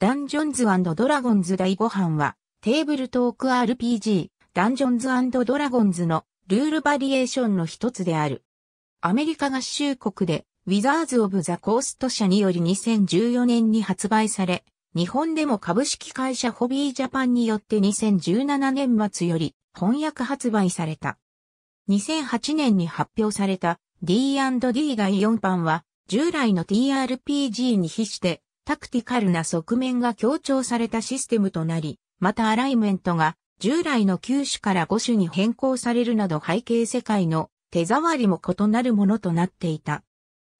ダンジョンズドラゴンズ第5版は、テーブルトーク RPG、ダンジョンズドラゴンズのルールバリエーションの一つである。アメリカ合衆国で、ウィザーズ・オブ・ザ・コースト社により2014年に発売され、日本でも株式会社ホビージャパンによって2017年末より翻訳発売された。2008年に発表された D&D 第4版は従来の TRPG に比してタクティカルな側面が強調されたシステムとなり、またアライメントが従来の9種から5種に変更されるなど背景世界の手触りも異なるものとなっていた。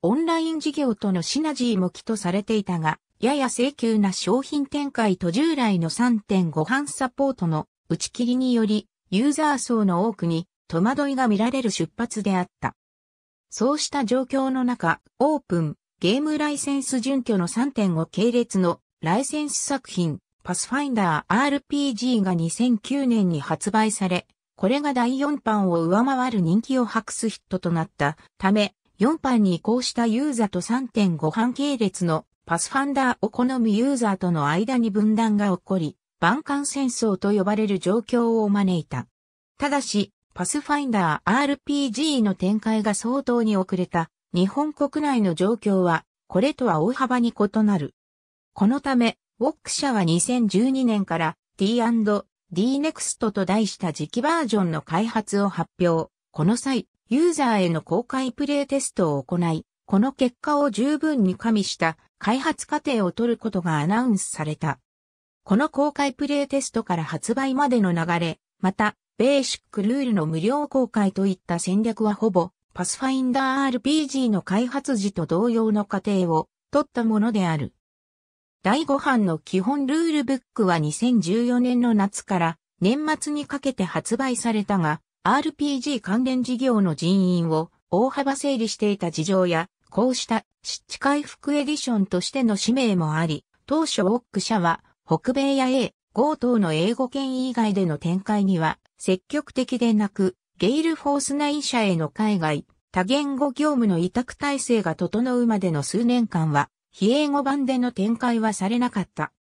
オンライン事業とのシナジーも起とされていたが、やや請求な商品展開と従来の3.5半サポートの打ち切りにより、ユーザー層の多くに戸惑いが見られる出発であった。そうした状況の中、オープン、ゲームライセンス準拠の3.5系列のライセンス作品、パスファインダー RPG が2009年に発売され、これが第4版を上回る人気を博すヒットとなったため、4版に移行したユーザーと3.5版系列のパスファンダーを好むユーザーとの間に分断が起こり、万間戦争と呼ばれる状況を招いた。ただし、パスファインダー RPG の展開が相当に遅れた日本国内の状況は、これとは大幅に異なる。このため、ウォック社は2012年から D&DNEXT と題した次期バージョンの開発を発表。この際、ユーザーへの公開プレイテストを行い、この結果を十分に加味した開発過程を取ることがアナウンスされた。この公開プレイテストから発売までの流れ、また、ベーシックルールの無料公開といった戦略はほぼパスファインダー RPG の開発時と同様の過程を取ったものである。第5版の基本ルールブックは2014年の夏から年末にかけて発売されたが、RPG 関連事業の人員を大幅整理していた事情や、こうした湿地回復エディションとしての使命もあり、当初ウォック社は北米や A、豪等の英語圏以外での展開には積極的でなく、ゲイル・フォース内社への海外、多言語業務の委託体制が整うまでの数年間は、非英語版での展開はされなかった。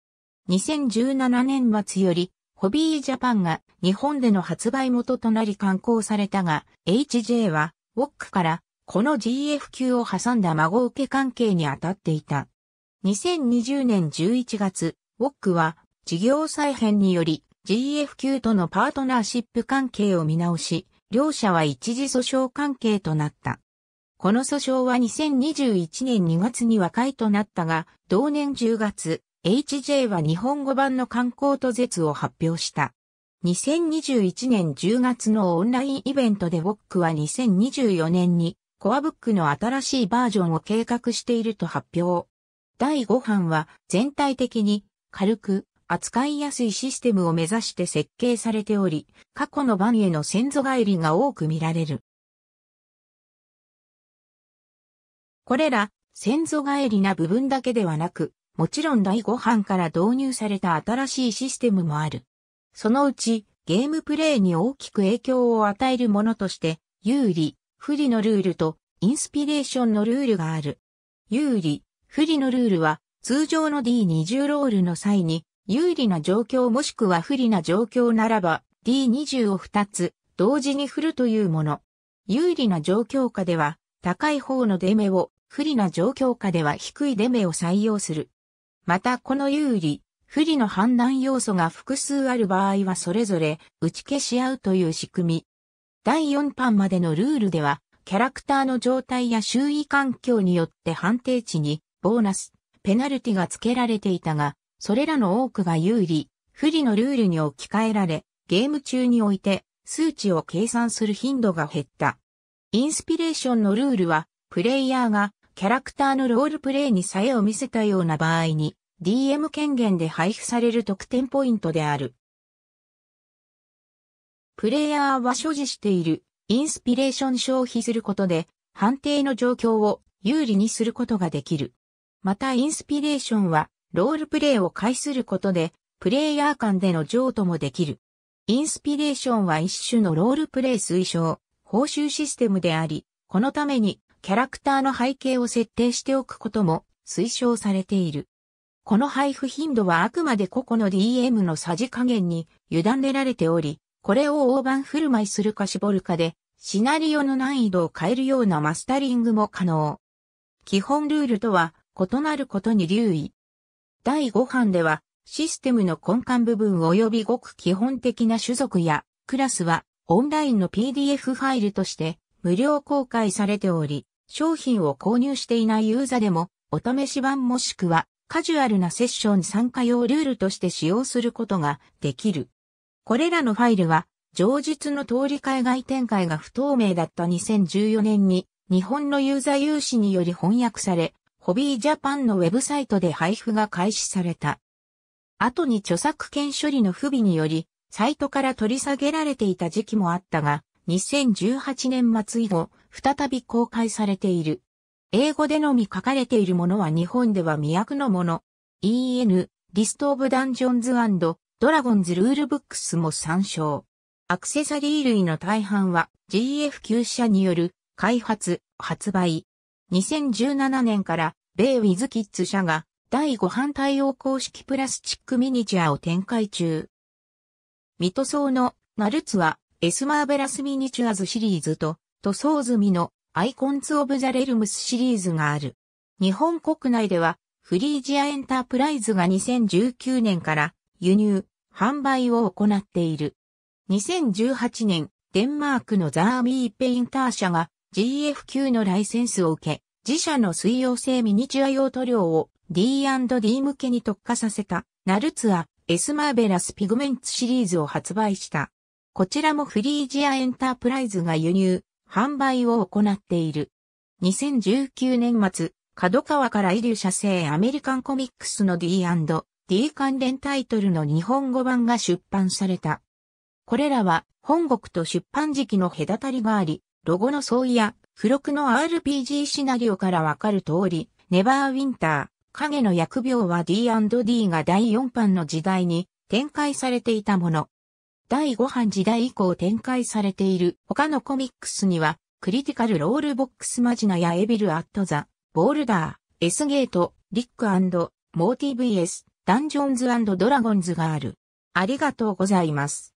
2017年末より、ホビージャパンが日本での発売元となり刊行されたが、HJ は、ウォックから、この GF q を挟んだ孫受け関係に当たっていた。2020年11月、ウォックは、事業再編により、GF q とのパートナーシップ関係を見直し、両者は一時訴訟関係となった。この訴訟は2021年2月に和解となったが、同年10月、HJ は日本語版の観光と絶を発表した。2021年10月のオンラインイベントでウォックは2024年にコアブックの新しいバージョンを計画していると発表。第5版は全体的に軽く扱いやすいシステムを目指して設計されており、過去の版への先祖返りが多く見られる。これら、先祖返りな部分だけではなく、もちろん第5版から導入された新しいシステムもある。そのうち、ゲームプレイに大きく影響を与えるものとして、有利、不利のルールと、インスピレーションのルールがある。有利、不利のルールは、通常の D20 ロールの際に、有利な状況もしくは不利な状況ならば D20 を2つ同時に振るというもの。有利な状況下では高い方の出目を、不利な状況下では低い出目を採用する。またこの有利、不利の判断要素が複数ある場合はそれぞれ打ち消し合うという仕組み。第4版までのルールでは、キャラクターの状態や周囲環境によって判定値にボーナス、ペナルティが付けられていたが、それらの多くが有利、不利のルールに置き換えられ、ゲーム中において数値を計算する頻度が減った。インスピレーションのルールは、プレイヤーがキャラクターのロールプレイにさえを見せたような場合に、DM 権限で配布される得点ポイントである。プレイヤーは所持しているインスピレーション消費することで判定の状況を有利にすることができる。またインスピレーションはロールプレイを介することで、プレイヤー間での譲渡もできる。インスピレーションは一種のロールプレイ推奨、報酬システムであり、このためにキャラクターの背景を設定しておくことも推奨されている。この配布頻度はあくまで個々の DM のさじ加減に委ねられており、これを大盤振る舞いするか絞るかで、シナリオの難易度を変えるようなマスタリングも可能。基本ルールとは異なることに留意。第5版では、システムの根幹部分及びごく基本的な種族やクラスはオンラインの PDF ファイルとして無料公開されており、商品を購入していないユーザーでもお試し版もしくはカジュアルなセッション参加用ルールとして使用することができる。これらのファイルは、上述の通り海外展開が不透明だった2014年に日本のユーザー有志により翻訳され、ホビージャパンのウェブサイトで配布が開始された。後に著作権処理の不備により、サイトから取り下げられていた時期もあったが、2018年末以後、再び公開されている。英語でのみ書かれているものは日本では未訳のもの。EN、リストオブダンジョンズドラゴンズルールブックスも参照。アクセサリー類の大半は GF9 社による開発、発売。2017年から米ウィズキッズ社が第5版対応公式プラスチックミニチュアを展開中。未塗装のナルツはエスマーベラスミニチュアズシリーズと塗装済みのアイコンツオブザレルムスシリーズがある。日本国内ではフリージアエンタープライズが2019年から輸入、販売を行っている。2018年、デンマークのザーミーペインター社が GF9 のライセンスを受け、自社の水溶性ミニチュア用塗料を D&D 向けに特化させた、ナルツア、エスマーベラスピグメンツシリーズを発売した。こちらもフリージアエンタープライズが輸入、販売を行っている。2019年末、角川からイリ社製アメリカンコミックスの D&D 関連タイトルの日本語版が出版された。これらは本国と出版時期の隔たりがあり、ロゴの相違や付録の RPG シナリオからわかる通り、ネバーウィンター、影の疫病は D&D が第4版の時代に展開されていたもの。第5版時代以降展開されている他のコミックスには、クリティカルロールボックスマジナやエビル・アット・ザ・ボールダー、エスゲート、リックモーティ VS、ダンジョンズドラゴンズがある。ありがとうございます。